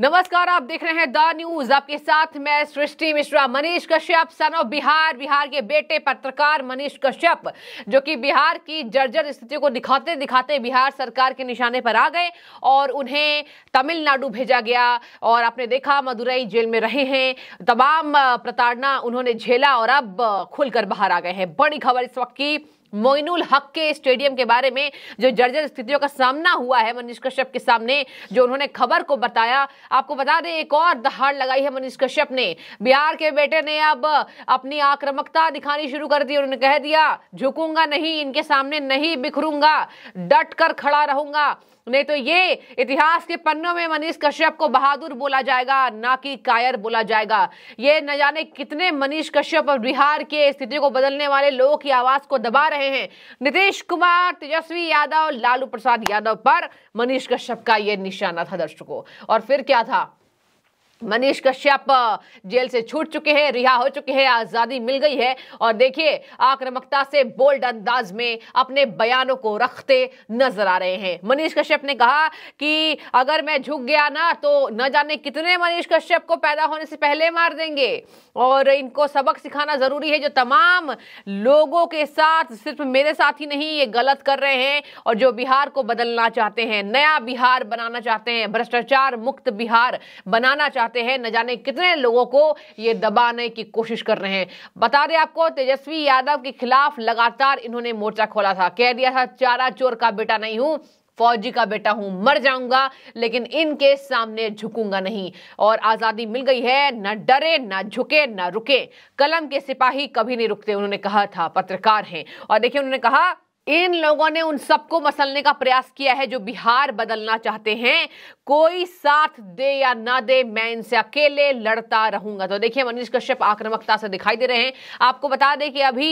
नमस्कार आप देख रहे हैं द न्यूज आपके साथ मैं सृष्टि मिश्रा मनीष कश्यप सन ऑफ बिहार बिहार के बेटे पत्रकार मनीष कश्यप जो कि बिहार की जर्जर स्थिति को दिखाते दिखाते बिहार सरकार के निशाने पर आ गए और उन्हें तमिलनाडु भेजा गया और आपने देखा मदुरई जेल में रहे हैं तमाम प्रताड़ना उन्होंने झेला और अब खुलकर बाहर आ गए हैं बड़ी खबर इस वक्त की मोइनुल हक के स्टेडियम के बारे में जो जर्जर स्थितियों का सामना हुआ है मनीष कश्यप के सामने जो उन्होंने खबर को बताया आपको बता दें एक और दहाड़ लगाई है मनीष कश्यप ने बिहार के बेटे ने अब अपनी आक्रामकता दिखानी शुरू कर दी उन्होंने कह दिया झुकूंगा नहीं इनके सामने नहीं बिखरूंगा डट कर खड़ा रहूंगा नहीं तो ये इतिहास के पन्नों में मनीष कश्यप को बहादुर बोला जाएगा ना कि कायर बोला जाएगा ये न जाने कितने मनीष कश्यप और बिहार के स्थिति को बदलने वाले लोगों की आवाज को दबा रहे हैं नीतीश कुमार तेजस्वी यादव लालू प्रसाद यादव पर मनीष कश्यप का ये निशाना था दर्शकों और फिर क्या था मनीष कश्यप जेल से छूट चुके हैं रिहा हो चुके हैं आज़ादी मिल गई है और देखिए आक्रामकता से बोल्ड अंदाज में अपने बयानों को रखते नजर आ रहे हैं मनीष कश्यप ने कहा कि अगर मैं झुक गया ना तो न जाने कितने मनीष कश्यप को पैदा होने से पहले मार देंगे और इनको सबक सिखाना ज़रूरी है जो तमाम लोगों के साथ सिर्फ मेरे साथ ही नहीं ये गलत कर रहे हैं और जो बिहार को बदलना चाहते हैं नया बिहार बनाना चाहते हैं भ्रष्टाचार मुक्त बिहार बनाना चाहते चाहते हैं न जाने कितने लोगों को ये दबाने की कोशिश कर रहे हैं बता दें आपको तेजस्वी यादव के खिलाफ लगातार इन्होंने मोर्चा खोला था कह दिया था चारा चोर का बेटा नहीं हूं फौजी का बेटा हूं मर जाऊंगा लेकिन इनके सामने झुकूंगा नहीं और आज़ादी मिल गई है न डरे न झुके न रुके कलम के सिपाही कभी नहीं रुकते उन्होंने कहा था पत्रकार हैं और देखिए उन्होंने कहा इन लोगों ने उन सबको मसलने का प्रयास किया है जो बिहार बदलना चाहते हैं कोई साथ दे या ना दे मैं इनसे अकेले लड़ता रहूंगा तो देखिए मनीष कश्यप आक्रामकता से दिखाई दे रहे हैं आपको बता दें कि अभी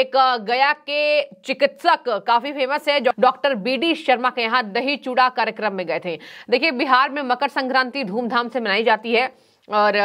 एक गया के चिकित्सक काफी फेमस है जो डॉक्टर बी डी शर्मा के यहाँ दही चूड़ा कार्यक्रम में गए थे देखिए बिहार में मकर संक्रांति धूमधाम से मनाई जाती है और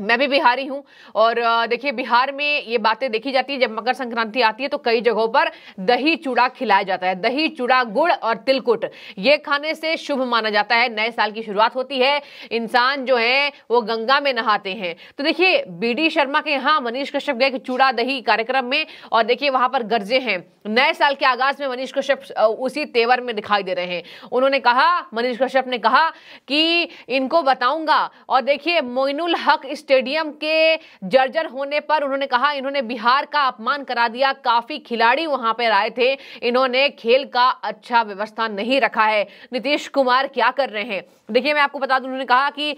मैं भी बिहारी हूँ और देखिए बिहार में ये बातें देखी जाती है जब मकर संक्रांति आती है तो कई जगहों पर दही चूड़ा खिलाया जाता है दही चूड़ा गुड़ और तिलकुट ये खाने से शुभ माना जाता है नए साल की शुरुआत होती है इंसान जो है वो गंगा में नहाते हैं तो देखिए बी डी शर्मा के यहाँ मनीष कश्यप गए चूड़ा दही कार्यक्रम में और देखिए वहां पर गर्जे हैं नए साल के आगाज में मनीष कश्यप उसी तेवर में दिखाई दे रहे हैं उन्होंने कहा मनीष कश्यप ने कहा कि इनको बताऊंगा और देखिए मोइनुल हक इस स्टेडियम के जर्जर होने पर उन्होंने कहा इन्होंने बिहार का अपमान करा दिया काफी खिलाड़ी वहां पर आए थे इन्होंने खेल का अच्छा व्यवस्था नहीं रखा है नीतीश कुमार क्या कर रहे हैं देखिए मैं आपको बता दूं उन्होंने कहा कि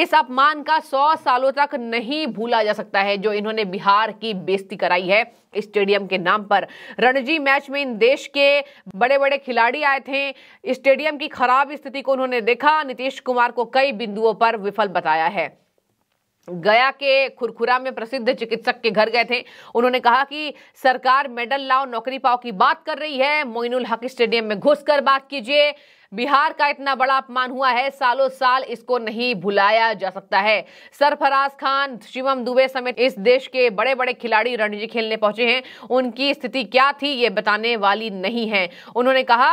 इस अपमान का सौ सालों तक नहीं भूला जा सकता है जो इन्होंने बिहार की बेस्ती कराई है स्टेडियम के नाम पर रणजी मैच में इन देश के बड़े बड़े खिलाड़ी आए थे स्टेडियम की खराब स्थिति को उन्होंने देखा नीतीश कुमार को कई बिंदुओं पर विफल बताया है गया के खुरखुरा में प्रसिद्ध चिकित्सक के घर गए थे उन्होंने कहा कि सरकार मेडल लाओ नौकरी पाओ की बात कर रही है मोइनुल हक स्टेडियम में घुसकर बात कीजिए बिहार का इतना बड़ा अपमान हुआ है सालों साल इसको नहीं भुलाया जा सकता है सरफराज खान शिवम दुबे समेत इस देश के बड़े बड़े खिलाड़ी रणजी खेलने पहुंचे हैं उनकी स्थिति क्या थी ये बताने वाली नहीं है उन्होंने कहा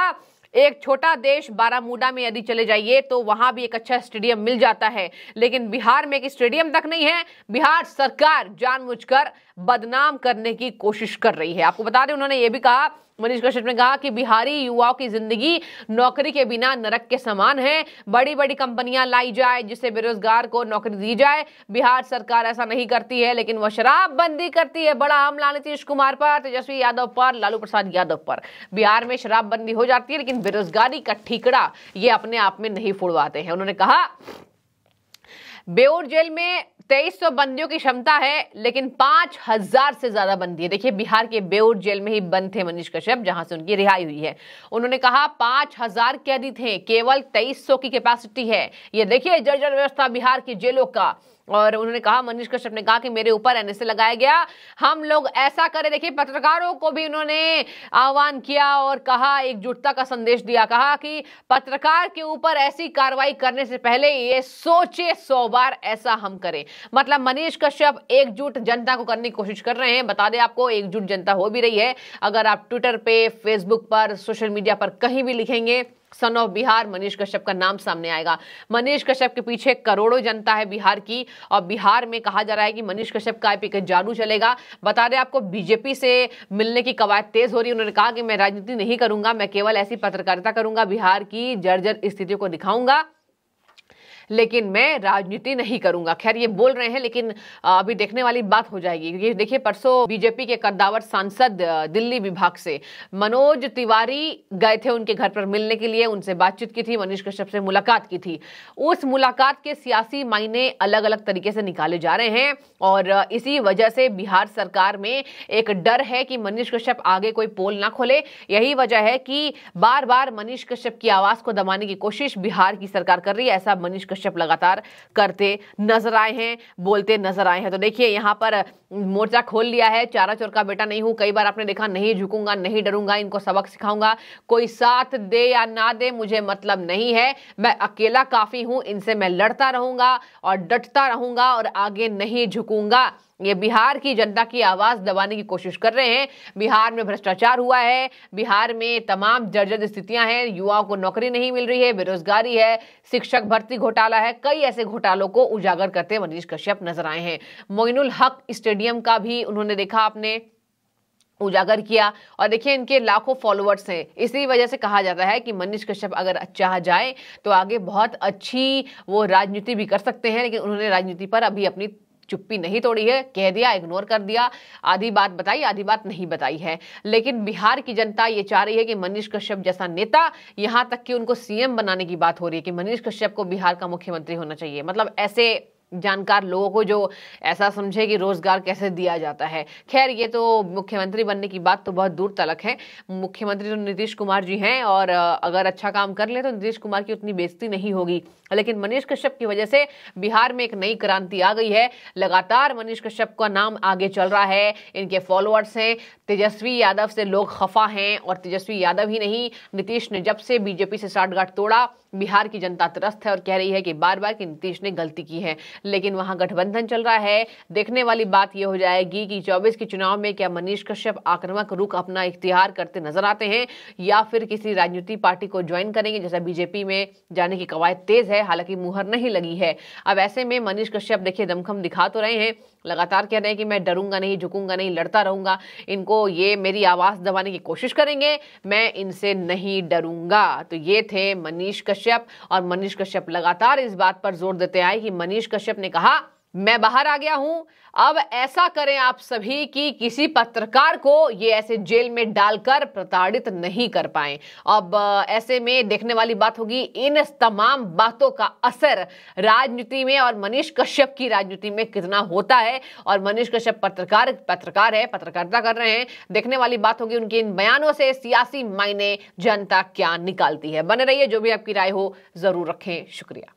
एक छोटा देश बारामूडा में यदि चले जाइए तो वहां भी एक अच्छा स्टेडियम मिल जाता है लेकिन बिहार में एक स्टेडियम तक नहीं है बिहार सरकार जानबूझकर बदनाम करने की कोशिश कर रही है आपको बता दें उन्होंने ये भी कहा मनीष कश्यप ने कहा कि बिहारी युवाओं की जिंदगी नौकरी के बिना नरक के समान है बड़ी बड़ी कंपनियां लाई जाए जिससे बेरोजगार को नौकरी दी जाए बिहार सरकार ऐसा नहीं करती है लेकिन वह शराबबंदी करती है बड़ा हमला नीतीश कुमार पर तेजस्वी यादव पर लालू प्रसाद यादव पर बिहार में शराबबंदी हो जाती है लेकिन बेरोजगारी का ठीकड़ा ये अपने आप में नहीं फुड़वाते हैं उन्होंने कहा बेउर जेल में तेईस सौ बंदियों की क्षमता है लेकिन पांच हजार से ज्यादा बंदी है देखिए बिहार के बेउर जेल में ही बंद थे मनीष कश्यप जहां से उनकी रिहाई हुई है उन्होंने कहा पांच हजार कैदी थे केवल तेईस सौ की कैपेसिटी है ये देखिए जर्जर व्यवस्था बिहार की जेलों का और उन्होंने कहा मनीष कश्यप ने कहा कि मेरे ऊपर एन लगाया गया हम लोग ऐसा करें देखिए पत्रकारों को भी उन्होंने आह्वान किया और कहा एकजुटता का संदेश दिया कहा कि पत्रकार के ऊपर ऐसी कार्रवाई करने से पहले ये सोचे सौ बार ऐसा हम करें मतलब मनीष कश्यप एकजुट जनता को करने की कोशिश कर रहे हैं बता दें आपको एकजुट जनता हो भी रही है अगर आप ट्विटर पर फेसबुक पर सोशल मीडिया पर कहीं भी लिखेंगे सन ऑफ बिहार मनीष कश्यप का नाम सामने आएगा मनीष कश्यप के पीछे करोड़ों जनता है बिहार की और बिहार में कहा जा रहा है कि मनीष कश्यप का एक जादू चलेगा बता दें आपको बीजेपी से मिलने की कवायद तेज हो रही है उन्होंने कहा कि मैं राजनीति नहीं करूंगा मैं केवल ऐसी पत्रकारिता करूंगा बिहार की जर्जर स्थितियों को दिखाऊंगा लेकिन मैं राजनीति नहीं करूंगा खैर ये बोल रहे हैं लेकिन अभी देखने वाली बात हो जाएगी ये देखिए परसों बीजेपी के कद्दावर सांसद दिल्ली विभाग से मनोज तिवारी गए थे उनके घर पर मिलने के लिए उनसे बातचीत की थी मनीष कश्यप से मुलाकात की थी उस मुलाकात के सियासी मायने अलग अलग तरीके से निकाले जा रहे हैं और इसी वजह से बिहार सरकार में एक डर है कि मनीष कश्यप आगे कोई पोल ना खोले यही वजह है कि बार बार मनीष कश्यप की आवाज को दबाने की कोशिश बिहार की सरकार कर रही है ऐसा मनीष कश्यप कश्यप लगातार करते नजर आए हैं बोलते नजर आए हैं तो देखिए यहाँ पर मोर्चा खोल लिया है चारा चोर का बेटा नहीं हूँ कई बार आपने देखा नहीं झुकूंगा नहीं डरूंगा इनको सबक सिखाऊंगा कोई साथ दे या ना दे मुझे मतलब नहीं है मैं अकेला काफ़ी हूँ इनसे मैं लड़ता रहूंगा और डटता रहूंगा और आगे नहीं झुकूंगा ये बिहार की जनता की आवाज़ दबाने की कोशिश कर रहे हैं बिहार में भ्रष्टाचार हुआ है बिहार में तमाम जर्जर स्थितियां हैं युवाओं को नौकरी नहीं मिल रही है बेरोजगारी है शिक्षक भर्ती घोटाला है कई ऐसे घोटालों को उजागर करते मनीष कश्यप नजर आए हैं मोइनुल हक स्टेडियम का भी उन्होंने देखा आपने उजागर किया और देखिए इनके लाखों फॉलोअर्स हैं इसी वजह से कहा जाता है कि मनीष कश्यप अगर चाह जाए तो आगे बहुत अच्छी वो राजनीति भी कर सकते हैं लेकिन उन्होंने राजनीति पर अभी अपनी चुप्पी नहीं तोड़ी है कह दिया इग्नोर कर दिया आधी बात बताई आधी बात नहीं बताई है लेकिन बिहार की जनता ये चाह रही है कि मनीष कश्यप जैसा नेता यहाँ तक कि उनको सीएम बनाने की बात हो रही है कि मनीष कश्यप को बिहार का मुख्यमंत्री होना चाहिए मतलब ऐसे जानकार लोगों को जो ऐसा समझे कि रोजगार कैसे दिया जाता है खैर ये तो मुख्यमंत्री बनने की बात तो बहुत दूर तलक है मुख्यमंत्री तो नीतीश कुमार जी हैं और अगर अच्छा काम कर ले तो नीतीश कुमार की उतनी बेजती नहीं होगी लेकिन मनीष कश्यप की वजह से बिहार में एक नई क्रांति आ गई है लगातार मनीष कश्यप का नाम आगे चल रहा है इनके फॉलोअर्स हैं तेजस्वी यादव से लोग खफा हैं और तेजस्वी यादव ही नहीं नीतीश ने जब से बीजेपी से साठगांठ तोड़ा बिहार की जनता त्रस्त है और कह रही है कि बार बार कि नीतीश ने गलती की है लेकिन वहां गठबंधन चल रहा है देखने वाली बात यह हो जाएगी कि चौबीस के चुनाव में क्या मनीष कश्यप आक्रमक रुख अपना इख्तियार करते नजर आते हैं या फिर किसी राजनीतिक पार्टी को ज्वाइन करेंगे जैसा बीजेपी में जाने की कवायद तेज है हालांकि मुहर नहीं लगी है अब ऐसे में मनीष कश्यप देखिए दमखम दिखा तो रहे हैं लगातार कह रहे हैं कि मैं डरूंगा नहीं झुकूंगा नहीं लड़ता रहूंगा इनको ये मेरी आवाज़ दबाने की कोशिश करेंगे मैं इनसे नहीं डरूंगा तो ये थे मनीष कश्यप और मनीष कश्यप लगातार इस बात पर जोर देते आए कि मनीष कश्यप कश्यप ने कहा मैं बाहर आ गया हूं अब ऐसा करें आप सभी कि किसी पत्रकार को ये ऐसे जेल में डालकर प्रताड़ित नहीं कर पाए अब ऐसे में देखने वाली बात होगी इन तमाम बातों का असर राजनीति में और मनीष कश्यप की राजनीति में कितना होता है और मनीष कश्यप पत्रकार पत्रकार है पत्रकारिता कर रहे हैं देखने वाली बात होगी उनके इन बयानों से सियासी मायने जनता क्या निकालती है बने रहिए जो भी आपकी राय हो जरूर रखें शुक्रिया